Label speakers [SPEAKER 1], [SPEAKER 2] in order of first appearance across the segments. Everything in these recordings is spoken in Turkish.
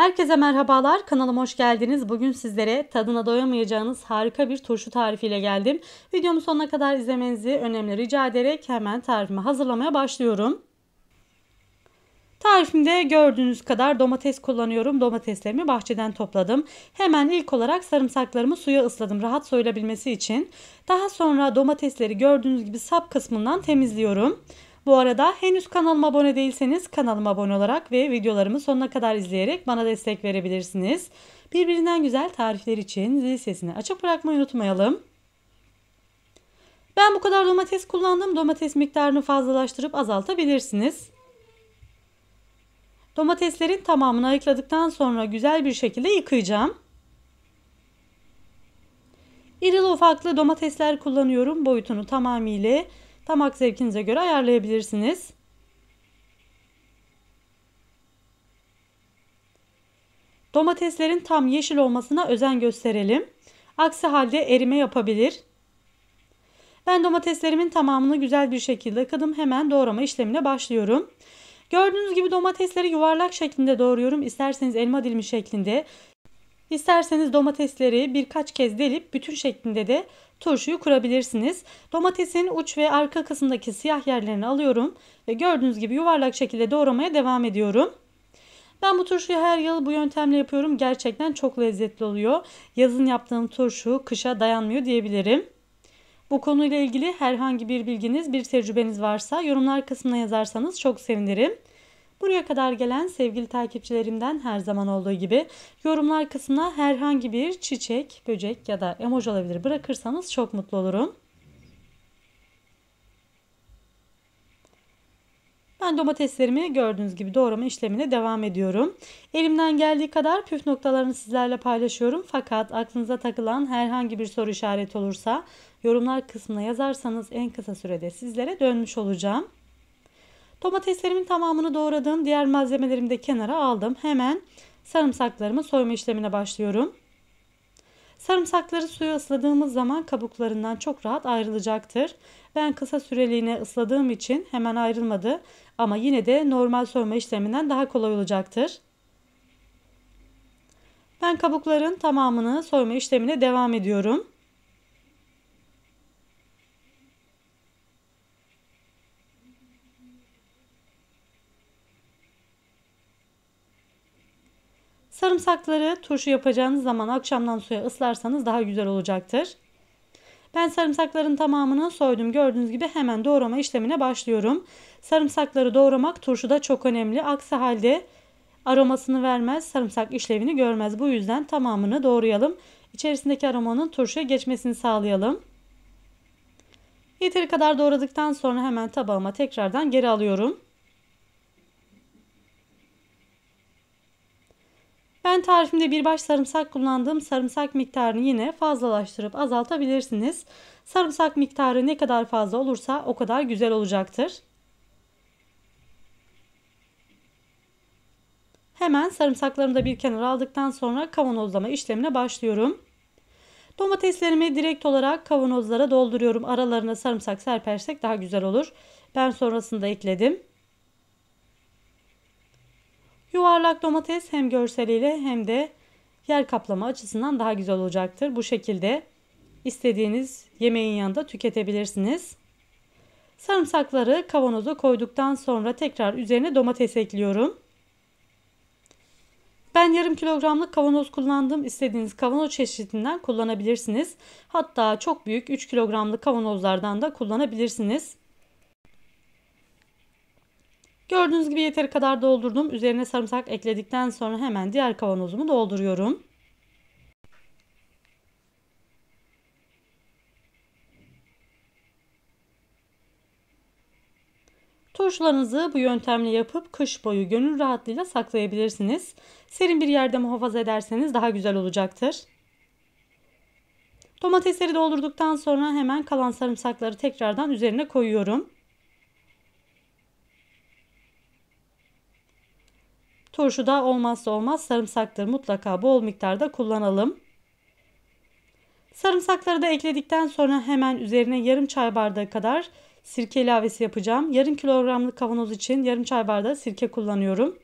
[SPEAKER 1] Herkese merhabalar. Kanalıma hoş geldiniz. Bugün sizlere tadına doyamayacağınız harika bir turşu tarifiyle geldim. Videomu sonuna kadar izlemenizi önemli rica ederek hemen tarifimi hazırlamaya başlıyorum. Tarifimde gördüğünüz kadar domates kullanıyorum. Domateslerimi bahçeden topladım. Hemen ilk olarak sarımsaklarımı suya ısladım rahat soyulabilmesi için. Daha sonra domatesleri gördüğünüz gibi sap kısmından temizliyorum. Bu arada henüz kanalıma abone değilseniz kanalıma abone olarak ve videolarımı sonuna kadar izleyerek bana destek verebilirsiniz. Birbirinden güzel tarifler için zil sesini açık bırakmayı unutmayalım. Ben bu kadar domates kullandım. Domates miktarını fazlalaştırıp azaltabilirsiniz. Domateslerin tamamını ayıkladıktan sonra güzel bir şekilde yıkayacağım. İrili ufaklı domatesler kullanıyorum. Boyutunu tamamıyla damak zevkinize göre ayarlayabilirsiniz. Domateslerin tam yeşil olmasına özen gösterelim. Aksi halde erime yapabilir. Ben domateslerimin tamamını güzel bir şekilde yıkadım. Hemen doğrama işlemine başlıyorum. Gördüğünüz gibi domatesleri yuvarlak şeklinde doğruyorum. İsterseniz elma dilimi şeklinde, İsterseniz domatesleri birkaç kez delip bütün şeklinde de turşuyu kurabilirsiniz. Domatesin uç ve arka kısımdaki siyah yerlerini alıyorum ve gördüğünüz gibi yuvarlak şekilde doğramaya devam ediyorum. Ben bu turşuyu her yıl bu yöntemle yapıyorum. Gerçekten çok lezzetli oluyor. Yazın yaptığım turşu kışa dayanmıyor diyebilirim. Bu konuyla ilgili herhangi bir bilginiz, bir tecrübeniz varsa yorumlar kısmına yazarsanız çok sevinirim. Buraya kadar gelen sevgili takipçilerimden her zaman olduğu gibi yorumlar kısmına herhangi bir çiçek, böcek ya da emoji olabilir bırakırsanız çok mutlu olurum. Ben domateslerimi gördüğünüz gibi doğrama işlemine devam ediyorum. Elimden geldiği kadar püf noktalarını sizlerle paylaşıyorum. Fakat aklınıza takılan herhangi bir soru işareti olursa yorumlar kısmına yazarsanız en kısa sürede sizlere dönmüş olacağım. Domateslerimin tamamını doğradım. Diğer malzemelerimi de kenara aldım. Hemen sarımsaklarımı soyma işlemine başlıyorum. Sarımsakları suya ısladığımız zaman kabuklarından çok rahat ayrılacaktır. Ben kısa süreliğine ısladığım için hemen ayrılmadı ama yine de normal soyma işleminden daha kolay olacaktır. Ben kabukların tamamını soyma işlemine devam ediyorum. Sarımsakları turşu yapacağınız zaman akşamdan suya ıslarsanız daha güzel olacaktır. Ben sarımsakların tamamını soydum. Gördüğünüz gibi hemen doğrama işlemine başlıyorum. Sarımsakları doğramak turşuda çok önemli. Aksi halde aromasını vermez, sarımsak işlevini görmez. Bu yüzden tamamını doğrayalım. İçerisindeki aromanın turşuya geçmesini sağlayalım. Yeteri kadar doğradıktan sonra hemen tabağıma tekrardan geri alıyorum. Ben tarifimde bir baş sarımsak kullandım. Sarımsak miktarını yine fazlalaştırıp azaltabilirsiniz. Sarımsak miktarı ne kadar fazla olursa o kadar güzel olacaktır. Hemen sarımsaklarımı da bir kenara aldıktan sonra kavanozlama işlemine başlıyorum. Domateslerimi direkt olarak kavanozlara dolduruyorum. Aralarına sarımsak serpersek daha güzel olur. Ben sonrasında ekledim. Yuvarlak domates hem görseliyle hem de yer kaplama açısından daha güzel olacaktır. Bu şekilde istediğiniz yemeğin yanında tüketebilirsiniz. Sarımsakları kavanoza koyduktan sonra tekrar üzerine domates ekliyorum. Ben yarım kilogramlık kavanoz kullandım. İstediğiniz kavanoz çeşidinden kullanabilirsiniz. Hatta çok büyük 3 kilogramlık kavanozlardan da kullanabilirsiniz. Gördüğünüz gibi yeteri kadar doldurdum. Üzerine sarımsak ekledikten sonra hemen diğer kavanozumu dolduruyorum. Turşularınızı bu yöntemle yapıp kış boyu gönül rahatlığıyla saklayabilirsiniz. Serin bir yerde muhafaza ederseniz daha güzel olacaktır. Domatesleri doldurduktan sonra hemen kalan sarımsakları tekrardan üzerine koyuyorum. Turşu da olmazsa olmaz sarımsaktır. Mutlaka bol miktarda kullanalım. Sarımsakları da ekledikten sonra hemen üzerine yarım çay bardağı kadar sirke ilavesi yapacağım. Yarım kilogramlık kavanoz için yarım çay bardağı sirke kullanıyorum.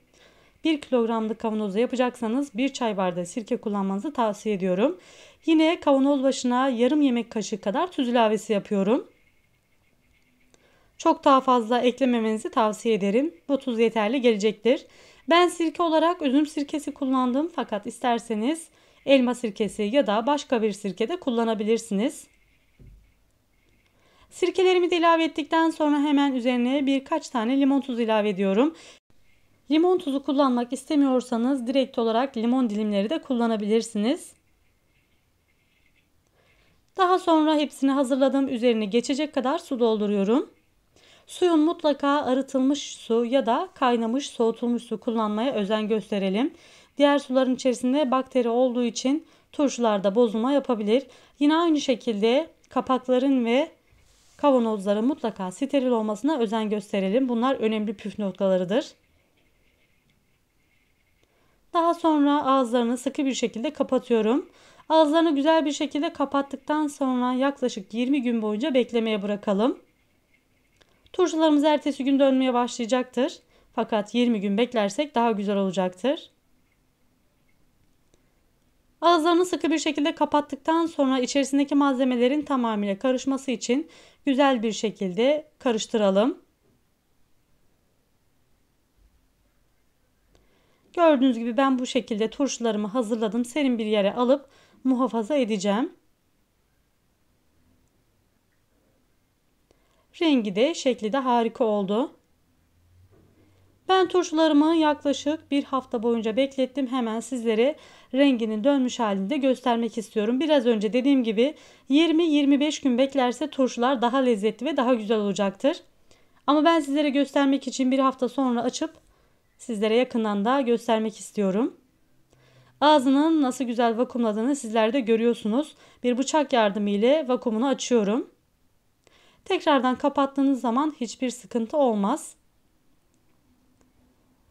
[SPEAKER 1] 1 kilogramlık kavanozda yapacaksanız 1 çay bardağı sirke kullanmanızı tavsiye ediyorum. Yine kavanoz başına yarım yemek kaşığı kadar tuz ilavesi yapıyorum. Çok daha fazla eklememenizi tavsiye ederim. Bu tuz yeterli gelecektir. Ben sirke olarak üzüm sirkesi kullandım fakat isterseniz elma sirkesi ya da başka bir sirke de kullanabilirsiniz. Sirkelerimi de ilave ettikten sonra hemen üzerine birkaç tane limon tuzu ilave ediyorum. Limon tuzu kullanmak istemiyorsanız direkt olarak limon dilimleri de kullanabilirsiniz. Daha sonra hepsini hazırladım üzerine geçecek kadar su dolduruyorum. Suyun mutlaka arıtılmış su ya da kaynamış soğutulmuş su kullanmaya özen gösterelim. Diğer suların içerisinde bakteri olduğu için turşularda bozulma yapabilir. Yine aynı şekilde kapakların ve kavanozların mutlaka steril olmasına özen gösterelim. Bunlar önemli püf noktalarıdır. Daha sonra ağızlarını sıkı bir şekilde kapatıyorum. Ağızlarını güzel bir şekilde kapattıktan sonra yaklaşık 20 gün boyunca beklemeye bırakalım. Turşularımız ertesi gün dönmeye başlayacaktır. Fakat 20 gün beklersek daha güzel olacaktır. Ağızlarını sıkı bir şekilde kapattıktan sonra içerisindeki malzemelerin tamamıyla karışması için güzel bir şekilde karıştıralım. Gördüğünüz gibi ben bu şekilde turşularımı hazırladım. Serin bir yere alıp muhafaza edeceğim. Rengi de şekli de harika oldu. Ben turşularımı yaklaşık bir hafta boyunca beklettim. Hemen sizlere renginin dönmüş halinde göstermek istiyorum. Biraz önce dediğim gibi 20-25 gün beklerse turşular daha lezzetli ve daha güzel olacaktır. Ama ben sizlere göstermek için bir hafta sonra açıp sizlere yakından da göstermek istiyorum. Ağzının nasıl güzel vakumladığını sizler de görüyorsunuz. Bir bıçak yardımıyla vakumunu açıyorum. Tekrardan kapattığınız zaman hiçbir sıkıntı olmaz.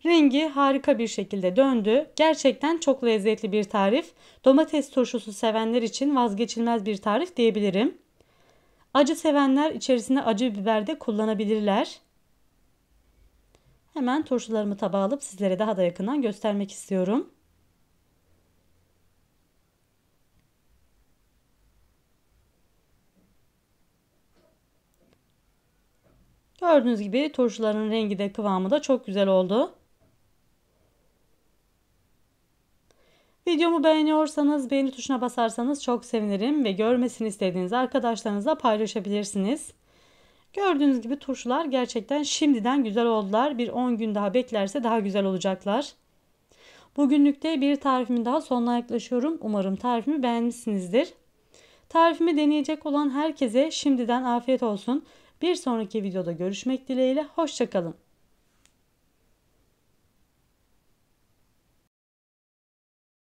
[SPEAKER 1] Rengi harika bir şekilde döndü. Gerçekten çok lezzetli bir tarif. Domates turşusu sevenler için vazgeçilmez bir tarif diyebilirim. Acı sevenler içerisine acı biber de kullanabilirler. Hemen turşularımı tabağa alıp sizlere daha da yakından göstermek istiyorum. Gördüğünüz gibi turşuların rengi de kıvamı da çok güzel oldu. Videomu beğeniyorsanız beğeni tuşuna basarsanız çok sevinirim ve görmesini istediğiniz arkadaşlarınızla paylaşabilirsiniz. Gördüğünüz gibi turşular gerçekten şimdiden güzel oldular. Bir 10 gün daha beklerse daha güzel olacaklar. Bugünlükte bir tarifimin daha sonuna yaklaşıyorum. Umarım tarifimi beğenmişsinizdir. Tarifimi deneyecek olan herkese şimdiden afiyet olsun. Bir sonraki videoda görüşmek dileğiyle. Hoşçakalın.